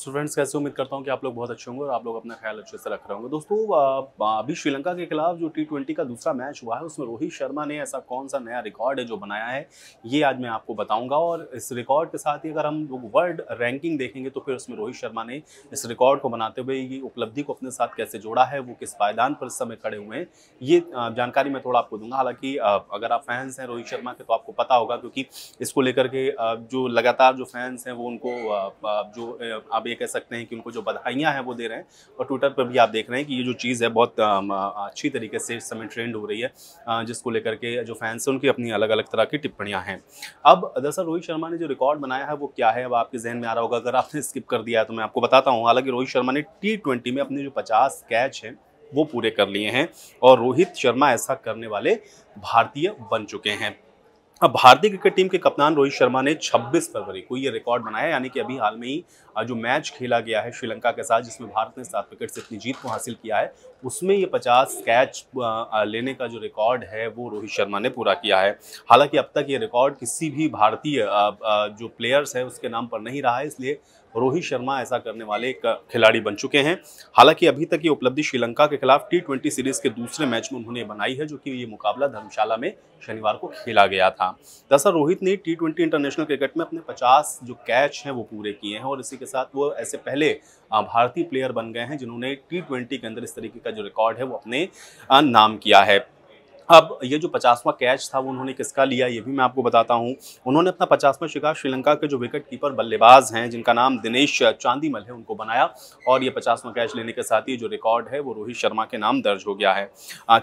so friends कैसे उम्मीद करता हूँ कि आप लोग बहुत अच्छे होंगे और आप लोग अपना ख्याल अच्छे से रख रहे होंगे दोस्तों अभी श्रीलंका के खिलाफ जो टी ट्वेंटी का दूसरा मैच हुआ है उसमें रोहित शर्मा ने ऐसा कौन सा नया रिकॉर्ड है जो बनाया है ये आज मैं आपको बताऊंगा और इस रिकॉर्ड के साथ ही अगर हम लोग वर्ल्ड रैंकिंग देखेंगे तो फिर उसमें रोहित शर्मा ने इस रिकॉर्ड को बनाते हुए ये उपलब्धि को अपने साथ कैसे जोड़ा है वो किस पायदान पर इस समय खड़े हुए हैं ये जानकारी मैं थोड़ा आपको दूंगा हालांकि अगर आप फैंस हैं रोहित शर्मा के तो आपको पता होगा क्योंकि इसको लेकर के जो लगातार जो फैंस हैं वो उनको जो अभी ये कह सकते हैं कि उनको जो बधाइयाँ हैं वो दे रहे हैं और ट्विटर पर भी आप देख रहे हैं कि ये जो चीज़ है बहुत अच्छी तरीके से इस समय ट्रेंड हो रही है जिसको लेकर के जो फैंस हैं उनकी अपनी अलग अलग तरह की टिप्पणियाँ हैं अब दरअसल रोहित शर्मा ने जो रिकॉर्ड बनाया है वो क्या है अब आपके जहन में आ रहा होगा अगर आपने स्किप कर दिया है तो मैं आपको बताता हूँ हालांकि रोहित शर्मा ने टी में अपने जो पचास कैच हैं वो पूरे कर लिए हैं और रोहित शर्मा ऐसा करने वाले भारतीय बन चुके हैं अब भारतीय क्रिकेट टीम के कप्तान रोहित शर्मा ने 26 फरवरी को ये रिकॉर्ड बनाया यानी कि अभी हाल में ही जो मैच खेला गया है श्रीलंका के साथ जिसमें भारत ने सात विकेट से अपनी जीत को हासिल किया है उसमें ये 50 कैच लेने का जो रिकॉर्ड है वो रोहित शर्मा ने पूरा किया है हालांकि अब तक ये रिकॉर्ड किसी भी भारतीय जो प्लेयर्स हैं उसके नाम पर नहीं रहा है इसलिए रोहित शर्मा ऐसा करने वाले एक खिलाड़ी बन चुके हैं हालांकि अभी तक ये उपलब्धि श्रीलंका के खिलाफ टी सीरीज के दूसरे मैच में उन्होंने बनाई है जो कि ये मुकाबला धर्मशाला में शनिवार को खेला गया था था दरअसल रोहित ने टी ट्वेंटी इंटरनेशनल क्रिकेट में अपने 50 जो कैच हैं वो पूरे किए हैं और इसी के साथ वो ऐसे पहले भारतीय प्लेयर बन गए हैं जिन्होंने टी ट्वेंटी के अंदर इस तरीके का जो रिकॉर्ड है वो अपने नाम किया है अब ये जो पचासवां कैच था वो उन्होंने किसका लिया ये भी मैं आपको बताता हूँ उन्होंने अपना पचासवां शिकार श्रीलंका के जो विकेट कीपर बल्लेबाज हैं जिनका नाम दिनेश चांदीमल है उनको बनाया और ये पचासवां कैच लेने के साथ ही जो रिकॉर्ड है वो रोहित शर्मा के नाम दर्ज हो गया है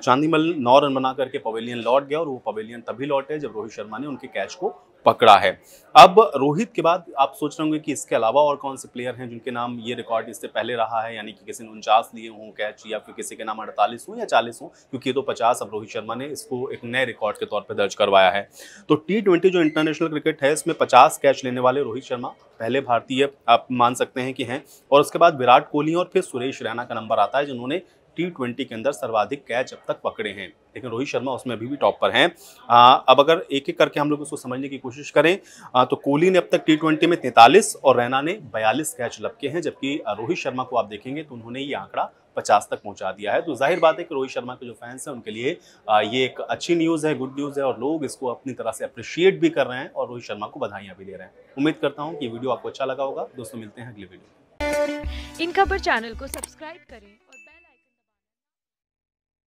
चांदीमल नौ रन बना करके पवेलियन लौट गया और वो पवेलियन तभी लौटे जब रोहित शर्मा ने उनके कैच को पकड़ा है अब रोहित के बाद आप सोच रहे होंगे कि इसके अलावा और कौन से प्लेयर हैं जिनके नाम ये रिकॉर्ड इससे पहले रहा है यानी कि किसी ने उनचास लिए हों कैच या फिर किसी के नाम अड़तालीस हों या चालीस हों क्योंकि ये तो पचास अब रोहित शर्मा ने इसको एक नए रिकॉर्ड के तौर पर दर्ज करवाया है तो टी ट्वेंटी जो इंटरनेशनल क्रिकेट है इसमें पचास कैच लेने वाले रोहित शर्मा पहले भारतीय आप मान सकते हैं कि हैं और उसके बाद विराट कोहली और फिर सुरेश रैना का नंबर आता है जिन्होंने टी ट्वेंटी के अंदर सर्वाधिक कैच अब तक पकड़े हैं लेकिन रोहित शर्मा उसमें अभी भी टॉप पर हैं अब अगर एक एक करके हम लोग उसको समझने की कोशिश करें तो कोहली ने अब तक टी में तैंतालीस और रैना ने बयालीस कैच लपके हैं जबकि रोहित शर्मा को आप देखेंगे तो उन्होंने ये आंकड़ा पचास तक पहुंचा दिया है तो जाहिर बात है कि रोहित शर्मा के जो फैंस हैं उनके लिए ये एक अच्छी न्यूज़ है गुड न्यूज़ है और लोग इसको अपनी तरह से अप्रिशिएट भी कर रहे हैं और रोहित शर्मा को बधाइयाँ भी दे रहे हैं उम्मीद करता हूँ कि वीडियो आपको अच्छा लगा होगा दोस्तों मिलते हैं अगले वीडियो इन खबर चैनल को सब्सक्राइब करें